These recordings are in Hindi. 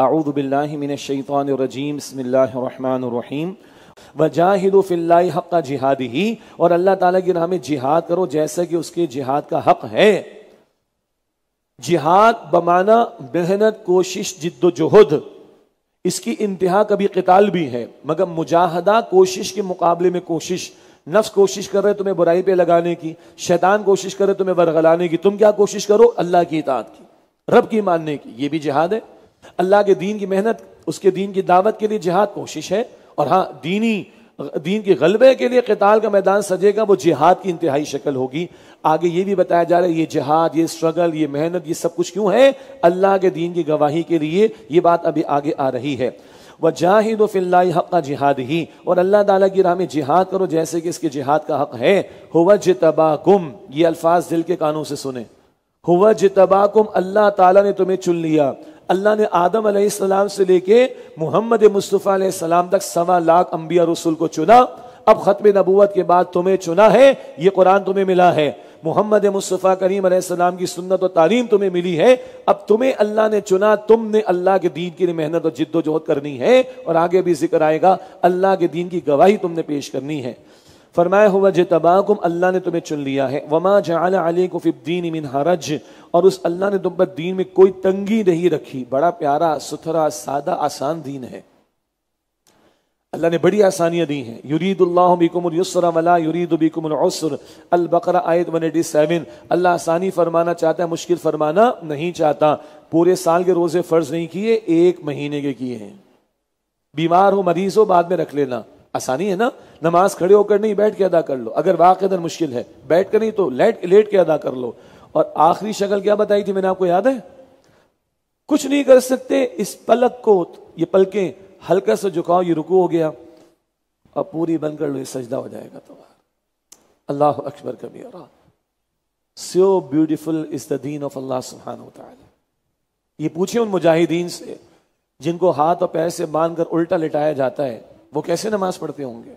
अऊदबिल्लिमिनशैतरजीम बसमीम वजाहिद फ़िल्ल हक़ का जिहाद ही और अल्लाह ताला की राह में जिहाद करो जैसा कि उसके जिहाद का हक़ है जिहाद बमाना मेहनत कोशिश जिद्दोजहद इसकी इंतहा कभी कताल भी है मगर मुजाहदा कोशिश के मुकाबले में कोशिश नफ्स कोशिश कर रहे तुम्हें बुराई पे लगाने की शैतान कोशिश कर रहे तुम्हें वरगलाने की तुम क्या कोशिश करो अल्लाह की इतात की रब की मानने की ये भी जिहाद है अल्लाह के दीन की मेहनत उसके दीन की दावत के लिए जिहाद कोशिश है और हाँ दीनी दीन के गलबे के लिए कताल का मैदान सजेगा वो जिहाद की इंतहाई शक्ल होगी आगे ये भी बताया जा रहा है ये जिहाद ये स्ट्रगल ये मेहनत ये सब कुछ क्यों है अल्लाह के दीन की गवाही के लिए ये बात अभी आगे आ रही है वह जाहिद फिल्ला हक़ का जिहाद ही और अल्लाह ताला की राह में जिहाद करो जैसे कि इसके जिहाद का हक है हुआ जतबा गुम ये अल्फाज दिल के कानों से सुने हुआ जतबा गुम अल्लाह ताला ने तुम्हें चुन लिया अल्लाह ने आदम सलाम से लेके मोहम्मद मुस्तफ़ा सलाम तक सवा लाख अम्बिया रसूल को चुना अब ख़त्म नबूत के बाद तुम्हें चुना है ये कुरान तुम्हें मिला है मोहम्मद मुस्तफ़ा करीम सलाम की सुन्नत और तालीम तुम्हें मिली है अब तुम्हें अल्लाह ने चुना तुमने अल्लाह के दीन की मेहनत और जिद्दोजहद करनी है और आगे भी जिक्र आएगा अल्लाह के दीन की गवाही तुमने पेश करनी है फरमाया हुआ जे तबाकुम अल्लाह ने तुम्हें चुन लिया है वमा जला अली को फिब्दीन मिन हरज और उस अल्लाह ने तुम पर दीन में कोई तंगी नहीं रखी बड़ा प्यारा सुथरा सादा आसान दीन है अल्लाह ने बड़ी आसानियां दी हैं युरीदुल्लासरा वला युरीदबिकमसर अलबकर आयत वन एटी सेवन अल्लाह आसानी फरमाना चाहता है मुश्किल फरमाना नहीं चाहता पूरे साल के रोजे फर्ज नहीं किए एक महीने के किए हैं बीमार हो मरीज हो बाद में रख लेना आसानी है ना नमाज खड़े होकर नहीं बैठ के अदा कर लो अगर वाकदन मुश्किल है बैठ कर नहीं तो लेट लेट के अदा कर लो और आखिरी शक्ल क्या बताई थी मैंने आपको याद है कुछ नहीं कर सकते इस पलक को ये पलकें हल्का सा झुकाओ ये रुको हो गया अब पूरी बंद कर लो ये सजदा हो जाएगा तुम्हारा तो। अल्लाह अकबर कबीरा सो ब्यूटिफुल इज द दीन ऑफ अल्लाह सुबहान ये पूछे उन मुजाहिदीन से जिनको हाथ और पैर से बांध कर उल्टा लिटाया जाता है वो कैसे नमाज पढ़ते होंगे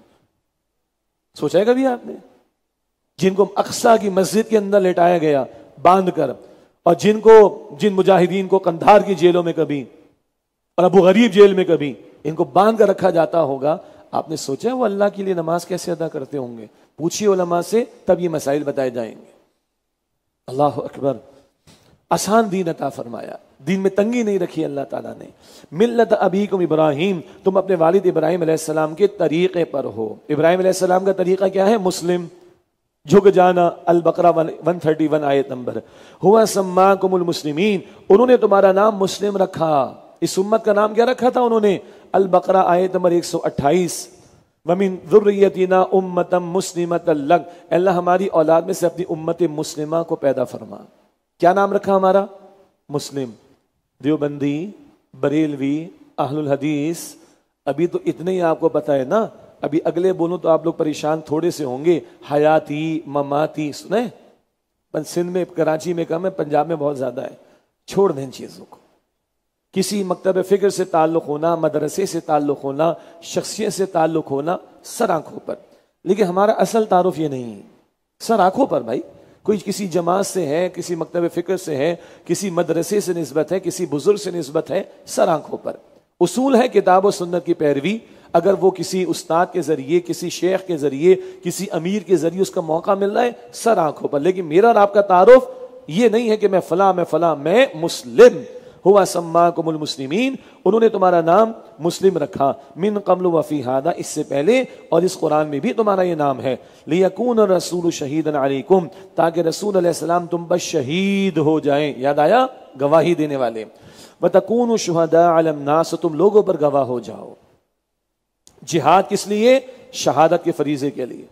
सोचा है कभी आपने जिनको अक्सा की मस्जिद के अंदर लेटाया गया बांध कर और जिनको जिन मुजाहिदीन को कंधार की जेलों में कभी और अबू गरीब जेल में कभी इनको बांध कर रखा जाता होगा आपने सोचा वो अल्लाह के लिए नमाज कैसे अदा करते होंगे पूछिए से तब ये मसाइल बताए जाएंगे अल्लाह अकबर आसान दीन अता फरमाया दीन में तंगी नहीं रखी अल्लाह ताला ने अभी अबीकुम इब्राहिम तुम अपने वालिद इब्राहिम सलाम के तरीक़े पर हो इब्राहिम सलाम का तरीक़ा क्या है मुस्लिम झुक जाना अल बकरा वन थर्टी वन आयत नंबर हुआ सम्मा कुमुल मुस्लिमीन उन्होंने तुम्हारा नाम मुस्लिम रखा इस उम्मत का नाम क्या रखा था उन्होंने अल बकरा आयत नंबर एक सौ अट्ठाईस वमिन ज़ुर्रियतिना उम्मतम मुस्लिमत अल्लाह हमारी औलाद में से अपनी उम्मत मुस्लिमा को पैदा फरमा क्या नाम रखा हमारा मुस्लिम देवबंदी बरेलवी अहलुल हदीस अभी तो इतने ही आपको पता है ना अभी अगले बोलूं तो आप लोग परेशान थोड़े से होंगे हयाती ममाती सुने पर सिंध में कराची में कम है पंजाब में बहुत ज्यादा है छोड़ दें चीजों को किसी मकतब फिक्र से ताल्लुक होना मदरसे से ताल्लुक होना शख्सियत से ताल्लुक होना सर आंखों पर लेकिन हमारा असल तारुफ ये नहीं है सर आंखों पर भाई कोई किसी जमात से है किसी मकतब फ़िक्र से है किसी मदरसे से नस्बत है किसी बुजुर्ग से नस्बत है सर आंखों पर उसूल है किताब और सुन्नत की पैरवी अगर वो किसी उस्ताद के ज़रिए किसी शेख के ज़रिए किसी अमीर के ज़रिए उसका मौका मिल रहा है सर आंखों पर लेकिन मेरा और आपका तारफ़ ये नहीं है कि मैं फला मैं फला मैं मुस्लिम हुआ सम्मा मुस्लिमीन उन्होंने तुम्हारा नाम मुस्लिम रखा मिन कमल वफ़ी हादा इससे पहले और इस कुरान में भी तुम्हारा ये नाम है लियकून रसूल शहीद अलैकुम ताकि रसूल अलैहिस्सलाम तुम बस शहीद हो जाए याद आया गवाही देने वाले बतकून शहदा नास तुम लोगों पर गवाह हो जाओ जिहाद किस लिए शहादत के फरीजे के लिए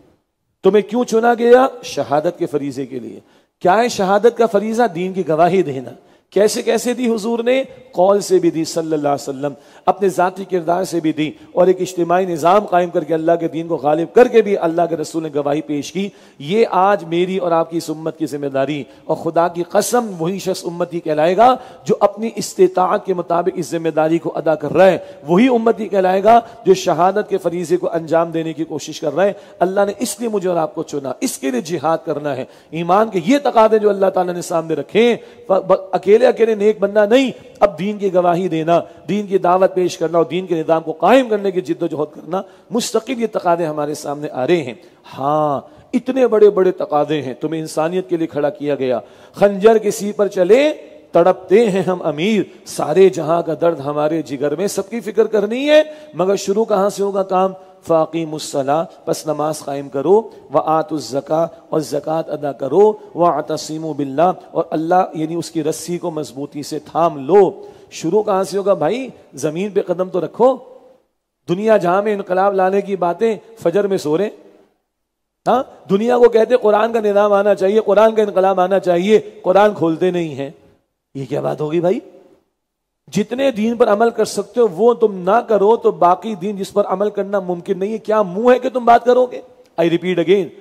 तुम्हें क्यों चुना गया शहादत के फरीजे के लिए क्या है शहादत का फरीजा दीन की गवाही देना कैसे कैसे दी हुजूर ने कौल से भी दी सल्लल्लाहु अलैहि वसल्लम अपने ज़ाती किरदार से भी दी और एक इज्तमाही निज़ाम कायम करके अल्लाह के दीन को गालिब करके भी अल्लाह के रसूल ने गवाही पेश की ये आज मेरी और आपकी इस उम्मत की जिम्मेदारी और खुदा की कसम वही शख्स उम्मती कहलाएगा जो अपनी इस्तात के मुताबिक इस जिम्मेदारी को अदा कर रहा है वही उम्मती कहलाएगा जो शहादत के फरीजे को अंजाम देने की कोशिश कर रहा है अल्लाह ने इसलिए मुझे और आपको चुना इसके लिए जिहाद करना है ईमान के ये तकादे जो अल्लाह ताला ने सामने रखे अकेले लिया कि अरे नेक बनना नहीं अब दीन की गवाही देना दीन की दावत पेश करना और दीन के निज़ाम को कायम करने की जिद्दोजहद करना मुस्तकिल ये तकादे हमारे सामने आ रहे हैं हाँ इतने बड़े बड़े तकादे हैं तुम्हें इंसानियत के लिए खड़ा किया गया खंजर किसी पर चले तड़पते हैं हम अमीर सारे जहां का दर्द हमारे जिगर में सबकी फिक्र करनी है मगर शुरू कहां से होगा काम फ़ाकीमसला बस नमाज कायम करो व आत आतुज़क़ा और ज़क़़त अदा करो व आतसीम बिल्ला और अल्लाह यानी उसकी रस्सी को मजबूती से थाम लो शुरू कहाँ से होगा भाई ज़मीन पर कदम तो रखो दुनिया जहाँ में इनकलाब लाने की बातें फजर में सोरे हाँ दुनिया को कहते कुरान का निदाम आना चाहिए कुरान का इनकलाब आना चाहिए कुरान खोलते नहीं है ये क्या बात होगी भाई जितने दीन पर अमल कर सकते हो वो तुम ना करो तो बाकी दीन जिस पर अमल करना मुमकिन नहीं है क्या मुंह है कि तुम बात करोगे आई रिपीट अगेन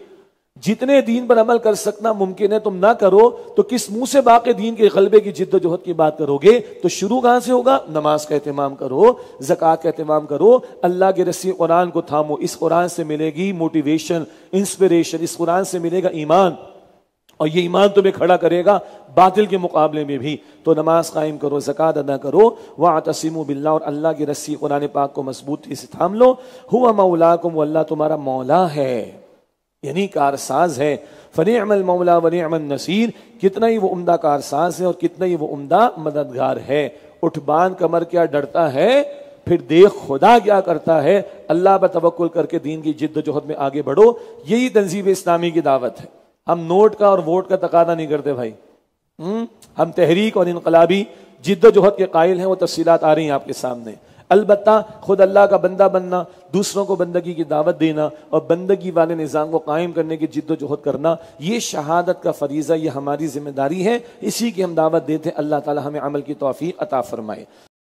जितने दीन पर अमल कर सकना मुमकिन है तुम ना करो तो किस मुंह से बाकी दीन के गलबे की जिद्दोजहद की बात करोगे तो शुरू कहां से होगा नमाज का अहतमाम करो जक़ात का अहतमाम करो अल्लाह के रसी कुरान को थामो इस कुरान से मिलेगी मोटिवेशन इंस्पिरेशन इस कुरान से मिलेगा ईमान और ये ईमान तुम्हें खड़ा करेगा बादल के मुकाबले में भी तो नमाज कायम करो जक़ात अदा करो वह तसीम बिल्ला और अल्लाह की रस्सी कुरान पाक को मजबूती से थाम लो हुआ मौला को अल्लाह तुम्हारा मौला है यानी कारसाज है फ़न अमल मौला वन अमन नसीर कितना ही वो उम्दा कारसाज है और कितना ही वो उम्दा मददगार है उठ बांध कमर क्या डरता है फिर देख खुदा क्या करता है अल्लाह पर तवक्ल करके दीन की जिद्दोजहद में आगे बढ़ो यही तंजीब इस्लामी की दावत है हम नोट का और वोट का तकादा नहीं करते भाई हुँ? हम्म? हम तहरीक और इनकलाबी जिद्दोजहद के कायल हैं वो तफसीत आ रही हैं आपके सामने अलबत् खुद अल्लाह का बंदा बनना दूसरों को बंदगी की दावत देना और बंदगी वाले निज़ाम को कायम करने की जिद्दोजहद करना ये शहादत का फरीज़ा ये हमारी जिम्मेदारी है इसी की हम दावत देते हैं अल्लाह ताली हमें अमल की तोफ़ी अता फरमाए